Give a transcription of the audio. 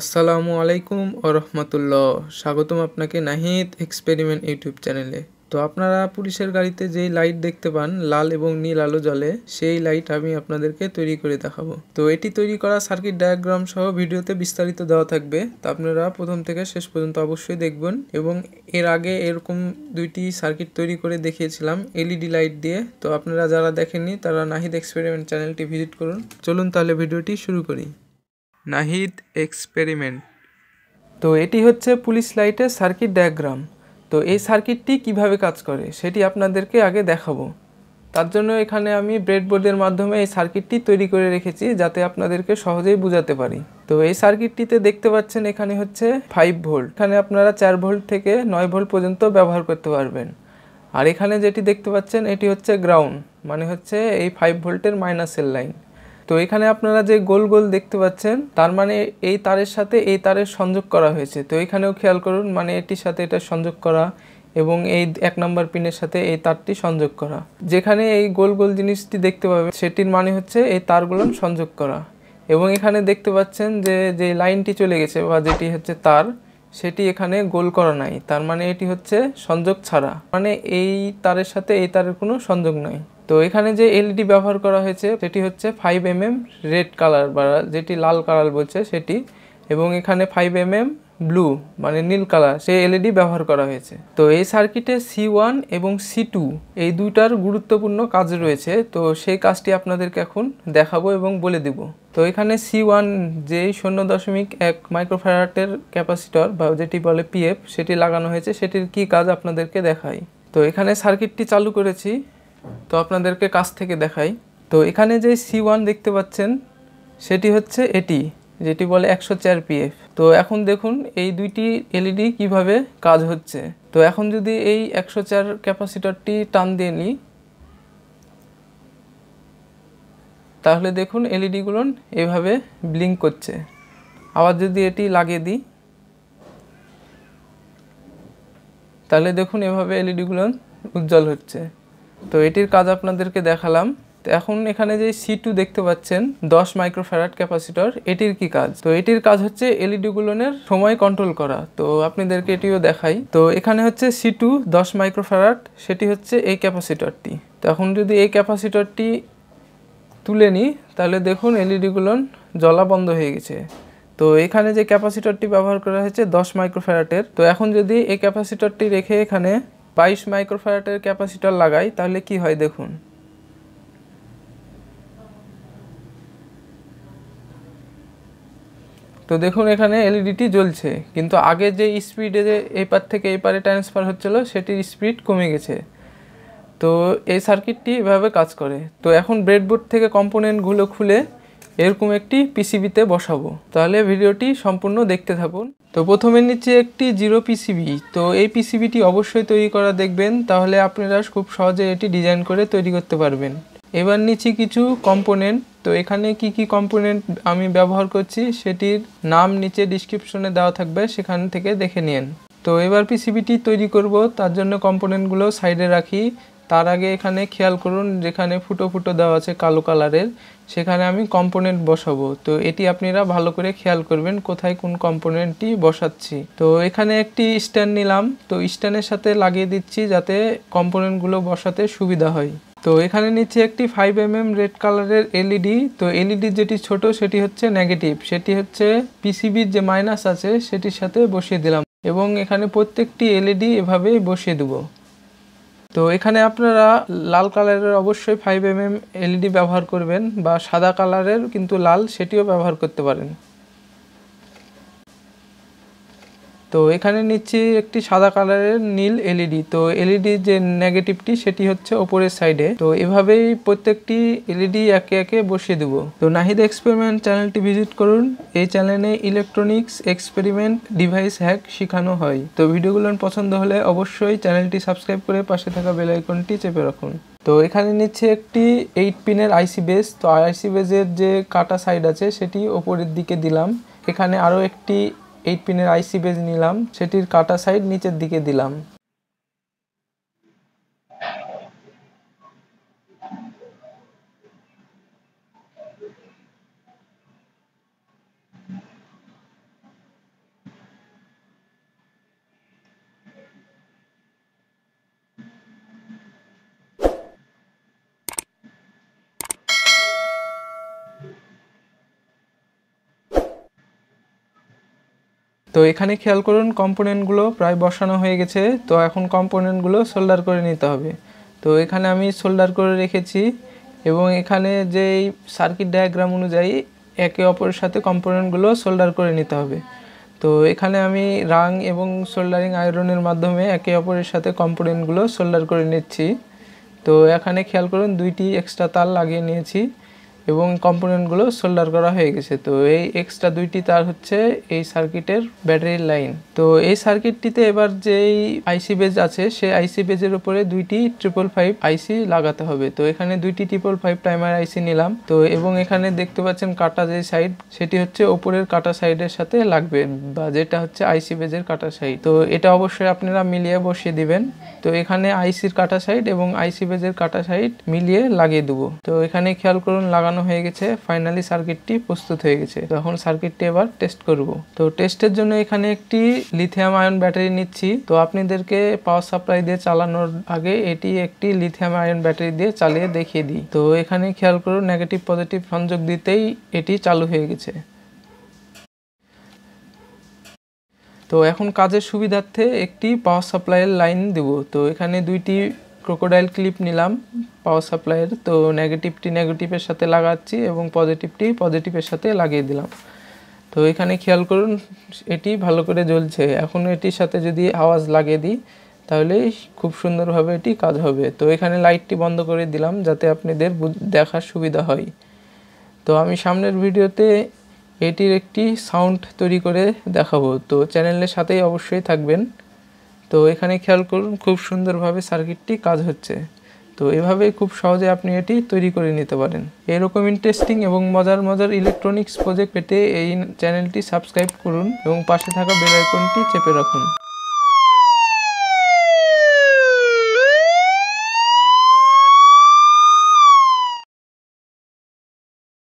আসসালামু আলাইকুম রহমতুল্লাহ স্বাগতম আপনাকে নাহিদ এক্সপেরিমেন্ট ইউটিউব চ্যানেলে তো আপনারা পুলিশের গাড়িতে যেই লাইট দেখতে পান লাল এবং নীল আলো জ্বলে সেই লাইট আমি আপনাদেরকে তৈরি করে দেখাবো তো এটি তৈরি করা সার্কিট ডায়াগ্রাম সহ ভিডিওতে বিস্তারিত দেওয়া থাকবে তো আপনারা প্রথম থেকে শেষ পর্যন্ত অবশ্যই দেখবেন এবং এর আগে এরকম দুইটি সার্কিট তৈরি করে দেখিয়েছিলাম এলইডি লাইট দিয়ে তো আপনারা যারা দেখেননি তারা নাহিদ এক্সপেরিমেন্ট চ্যানেলটি ভিজিট করুন চলুন তাহলে ভিডিওটি শুরু করি নাহিদ এক্সপেরিমেন্ট তো এটি হচ্ছে পুলিশ লাইটের সার্কিট ডায়াগ্রাম তো এই সার্কিটটি কিভাবে কাজ করে সেটি আপনাদেরকে আগে দেখাবো তার জন্য এখানে আমি ব্রেডবোর্ডের মাধ্যমে এই সার্কিটটি তৈরি করে রেখেছি যাতে আপনাদেরকে সহজেই বোঝাতে পারি তো এই সার্কিটটিতে দেখতে পাচ্ছেন এখানে হচ্ছে ফাইভ ভোল্ট এখানে আপনারা চার ভোল্ট থেকে নয় ভোল্ট পর্যন্ত ব্যবহার করতে পারবেন আর এখানে যেটি দেখতে পাচ্ছেন এটি হচ্ছে গ্রাউন্ড মানে হচ্ছে এই ফাইভ ভোল্টের মাইনাসের লাইন তো এখানে আপনারা যে গোল গোল দেখতে পাচ্ছেন তার মানে এই তারের সাথে এই তারের সংযোগ করা হয়েছে তো এখানেও খেয়াল করুন মানে এটির সাথে এটা সংযোগ করা এবং এই এক নম্বর পিনের সাথে এই তারটি সংযোগ করা যেখানে এই গোল গোল জিনিসটি দেখতে পাবেন সেটির মানে হচ্ছে এই তারগুলো সংযোগ করা এবং এখানে দেখতে পাচ্ছেন যে যে লাইনটি চলে গেছে বা যেটি হচ্ছে তার সেটি এখানে গোল করা নাই তার মানে এটি হচ্ছে সংযোগ ছাড়া মানে এই তারের সাথে এই তারের কোনো সংযোগ নাই তো এখানে যে এলইডি e ব্যবহার করা হয়েছে সেটি হচ্ছে five M M red colour বা যেটি লাল কালার বলছে সেটি এবং এখানে ফাইভ এম এম ব্লু মানে নীল কালার সেই এলইডি ব্যবহার করা হয়েছে তো এই সার্কিটে সি ওয়ান এবং সি টু এই দুইটার গুরুত্বপূর্ণ কাজ রয়েছে তো সেই কাজটি আপনাদেরকে এখন দেখাবো এবং বলে দিব তো এখানে সি ওয়ান যে শূন্য দশমিক এক মাইক্রোফ্যারাটের ক্যাপাসিটর বা যেটি বলে পিএফ সেটি লাগানো হয়েছে সেটির কি কাজ আপনাদেরকে দেখাই তো এখানে সার্কিটটি চালু করেছি তো আপনাদেরকে কাছ থেকে দেখাই তো এখানে যে সি ওয়ান দেখতে পাচ্ছেন সেটি হচ্ছে এটি যেটি বলে একশো চার পিএফ তো এখন দেখুন এই দুইটি এলইডি e কিভাবে কাজ হচ্ছে তো এখন যদি এই একশো চার ক্যাপাসিটরটি টান দিয়ে নিই তাহলে দেখুন এলইডিগুলো e এভাবে ব্লিঙ্ক করছে আবার যদি এটি লাগিয়ে দিই তাহলে দেখুন এভাবে এলইডিগুলো e উজ্জ্বল হচ্ছে তো এটির কাজ আপনাদেরকে দেখালাম এখন এখানে যে সি টু দেখতে পাচ্ছেন দশ মাইক্রোফ্যারাট ক্যাপাসিটর এটির কি কাজ তো এটির কাজ হচ্ছে এলইডি e গুলোনের সময় কন্ট্রোল করা তো আপনাদেরকে এটিও দেখাই তো এখানে হচ্ছে সি টু দশ মাইক্রোফ্যারাট সেটি হচ্ছে এই ক্যাপাসিটরটি তো এখন যদি এই ক্যাপাসিটরটি তুলে নিই তাহলে দেখুন e গুলন জ্বলা বন্ধ হয়ে গেছে তো এখানে যে ক্যাপাসিটরটি ব্যবহার করা হয়েছে দশ মাইক্রোফ্যারাটের তো এখন যদি এই ক্যাপাসিটরটি রেখে এখানে বাইশ মাইক্রোফ্যারাটের ক্যাপাসিটার লাগাই তাহলে কি হয় দেখুন তো দেখুন এখানে এলইডিটি জ্বলছে কিন্তু আগে যে স্পিডে যে এই পার থেকে এই পারে ট্রান্সফার হচ্ছিলো সেটির স্পিড কমে গেছে তো এই সার্কিটটি এভাবে কাজ করে তো এখন ব্রেডবোর্ড থেকে কম্পোনেন্টগুলো খুলে এরকম একটি পিসিবিতে বসাবো তাহলে ভিডিওটি সম্পূর্ণ দেখতে থাকুন তো প্রথমে নিচ্ছে একটি জিরো পিসিবি তো এই পিসিবিটি অবশ্যই তৈরি করা দেখবেন তাহলে আপনারা খুব সহজে এটি ডিজাইন করে তৈরি করতে পারবেন এবার নিচ্ছি কিছু কম্পোনেন্ট তো এখানে কি কি কম্পোনেন্ট আমি ব্যবহার করছি সেটির নাম নিচে ডিসক্রিপশনে দেওয়া থাকবে সেখান থেকে দেখে নিন তো এবার পিসিবিটি তৈরি করব তার জন্য কম্পোনেন্টগুলো সাইডে রাখি তার আগে এখানে খেয়াল করুন যেখানে ফুটো ফুটো দেওয়া আছে কালো কালারের সেখানে আমি কম্পোনেন্ট বসাবো তো এটি আপনারা ভালো করে খেয়াল করবেন কোথায় কোন কম্পোনেন্টটি বসাচ্ছি তো এখানে একটি স্ট্যান্ড নিলাম তো স্ট্যান্ডের সাথে লাগিয়ে দিচ্ছি যাতে কম্পোনেন্টগুলো বসাতে সুবিধা হয় তো এখানে নিচ্ছে একটি ফাইভ এম এম রেড কালারের এলইডি তো এলইডি e যেটি ছোট সেটি হচ্ছে নেগেটিভ সেটি হচ্ছে পিসিবির যে মাইনাস আছে সেটির সাথে বসিয়ে দিলাম এবং এখানে প্রত্যেকটি এলইডি e এভাবেই বসিয়ে দেবো তো এখানে আপনারা লাল কালারের অবশ্যই ফাইভ এম এলইডি ব্যবহার করবেন বা সাদা কালারের কিন্তু লাল সেটিও ব্যবহার করতে পারেন তো এখানে নিচ্ছি একটি সাদা কালারের নীল এলইডি e তো এলইডি e যে নেগেটিভটি সেটি হচ্ছে ওপরের সাইডে তো এভাবেই প্রত্যেকটি এলইডি e একে একে বসিয়ে দেব তো নাহিদ এক্সপেরিমেন্ট চ্যানেলটি ভিজিট করুন এই চ্যানেলে ইলেকট্রনিক্স এক্সপেরিমেন্ট ডিভাইস হ্যাক শেখানো হয় তো ভিডিওগুলো পছন্দ হলে অবশ্যই চ্যানেলটি সাবস্ক্রাইব করে পাশে থাকা বেল আইকনটি চেপে রাখুন তো এখানে নিচ্ছে একটি এইট পিনের আইসি বেস তো আইসি বেসের যে কাটা সাইড আছে সেটি ওপরের দিকে দিলাম এখানে আরও একটি এইট পিনের আইসি বেজ নিলাম সেটির কাটা সাইড নিচের দিকে দিলাম তো এখানে খেয়াল করুন কম্পোনেন্টগুলো প্রায় বসানো হয়ে গেছে তো এখন কম্পোনেন্টগুলো সোল্ডার করে নিতে হবে তো এখানে আমি সোল্ডার করে রেখেছি এবং এখানে যে সার্কিট ডায়াগ্রাম অনুযায়ী একে অপরের সাথে কম্পোনেন্টগুলো সোল্ডার করে নিতে হবে তো এখানে আমি রাং এবং সোল্ডারিং আয়রনের মাধ্যমে একে অপরের সাথে কম্পোনেন্টগুলো সোল্ডার করে নিচ্ছি তো এখানে খেয়াল করুন দুইটি এক্সট্রা তার লাগিয়ে নিয়েছি এবং কম্পোনেন্টগুলো সোল্ডার করা হয়ে গেছে তো এই এক্সট্রা দুইটি তার হচ্ছে এই সার্কিটের ব্যাটারির লাইন তো এই সার্কিটটিতে এবার যেই আইসি বেজ আছে সেই আইসি বেজের উপরে দুইটি ট্রিপল ফাইভ আইসি লাগাতে হবে তো এখানে দুইটি ট্রিপল ফাইভ টাইমার আইসি নিলাম তো এবং এখানে দেখতে পাচ্ছেন কাটা যে সাইড সেটি হচ্ছে ওপরের কাটা সাইডের সাথে লাগবে বা যেটা হচ্ছে আইসি বেজের কাটা সাইড তো এটা অবশ্যই আপনারা মিলিয়ে বসিয়ে দিবেন তো এখানে আইসির কাটা সাইড এবং আইসি বেজের কাটা সাইড মিলিয়ে লাগিয়ে দেবো তো এখানে খেয়াল করুন লাগানো লাগানো হয়ে গেছে ফাইনালি সার্কিটটি প্রস্তুত হয়ে গেছে তো এখন সার্কিটটি এবার টেস্ট করব তো টেস্টের জন্য এখানে একটি লিথিয়াম আয়ন ব্যাটারি নিচ্ছি তো আপনাদেরকে পাওয়ার সাপ্লাই দিয়ে চালানোর আগে এটি একটি লিথিয়াম আয়ন ব্যাটারি দিয়ে চালিয়ে দেখিয়ে দিই তো এখানে খেয়াল করুন নেগেটিভ পজিটিভ সংযোগ দিতেই এটি চালু হয়ে গেছে তো এখন কাজের সুবিধার্থে একটি পাওয়ার সাপ্লাইয়ের লাইন দেব তো এখানে দুইটি ক্রোকোডাইল ক্লিপ নিলাম পাওয়ার সাপ্লাইয়ের তো নেগেটিভটি নেগেটিভের সাথে লাগাচ্ছি এবং পজিটিভটি পজিটিভের সাথে লাগিয়ে দিলাম তো এখানে খেয়াল করুন এটি ভালো করে জ্বলছে এখন এটির সাথে যদি আওয়াজ লাগিয়ে দিই তাহলে খুব সুন্দরভাবে এটি কাজ হবে তো এখানে লাইটটি বন্ধ করে দিলাম যাতে আপনাদের দেখার সুবিধা হয় তো আমি সামনের ভিডিওতে এটির একটি সাউন্ড তৈরি করে দেখাবো তো চ্যানেলের সাথেই অবশ্যই থাকবেন তো এখানে খেয়াল করুন খুব সুন্দরভাবে সার্কিটটি কাজ হচ্ছে তো এভাবে খুব সহজে আপনি এটি তৈরি করে নিতে পারেন এরকম ইন্টারেস্টিং এবং মজার মজার ইলেকট্রনিক্স প্রজেক্ট পেতে এই চ্যানেলটি সাবস্ক্রাইব করুন এবং পাশে থাকা বেলাইকনটি চেপে রাখুন